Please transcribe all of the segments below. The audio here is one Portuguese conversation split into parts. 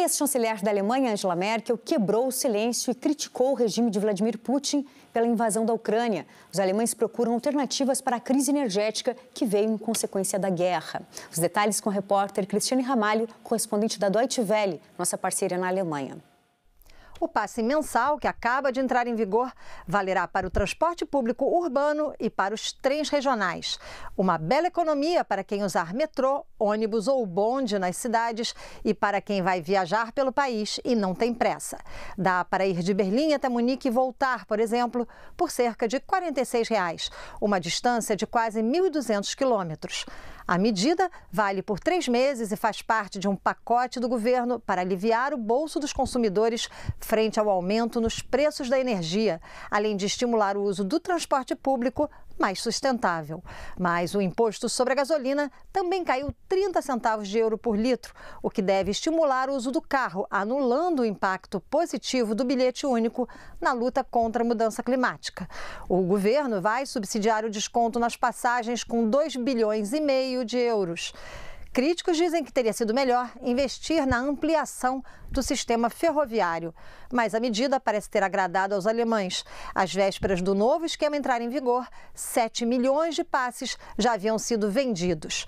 A ex-chanceler da Alemanha, Angela Merkel, quebrou o silêncio e criticou o regime de Vladimir Putin pela invasão da Ucrânia. Os alemães procuram alternativas para a crise energética que veio em consequência da guerra. Os detalhes com o repórter Cristiane Ramalho, correspondente da Deutsche Welle, nossa parceira na Alemanha. O passe mensal, que acaba de entrar em vigor, valerá para o transporte público urbano e para os trens regionais. Uma bela economia para quem usar metrô, ônibus ou bonde nas cidades e para quem vai viajar pelo país e não tem pressa. Dá para ir de Berlim até Munique e voltar, por exemplo, por cerca de R$ 46, reais, uma distância de quase 1.200 quilômetros. A medida vale por três meses e faz parte de um pacote do governo para aliviar o bolso dos consumidores frente ao aumento nos preços da energia, além de estimular o uso do transporte público mais sustentável. Mas o imposto sobre a gasolina também caiu 30 centavos de euro por litro, o que deve estimular o uso do carro, anulando o impacto positivo do bilhete único na luta contra a mudança climática. O governo vai subsidiar o desconto nas passagens com 2 bilhões e meio de euros. Críticos dizem que teria sido melhor investir na ampliação do sistema ferroviário. Mas a medida parece ter agradado aos alemães. Às vésperas do novo esquema entrar em vigor, 7 milhões de passes já haviam sido vendidos.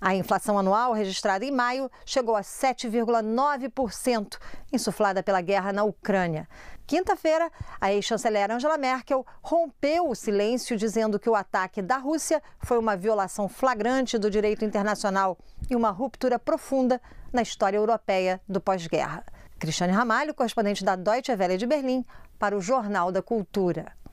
A inflação anual registrada em maio chegou a 7,9%, insuflada pela guerra na Ucrânia. Quinta-feira, a ex-chanceler Angela Merkel rompeu o silêncio dizendo que o ataque da Rússia foi uma violação flagrante do direito internacional e uma ruptura profunda na história europeia do pós-guerra. Cristiane Ramalho, correspondente da Deutsche Welle de Berlim, para o Jornal da Cultura.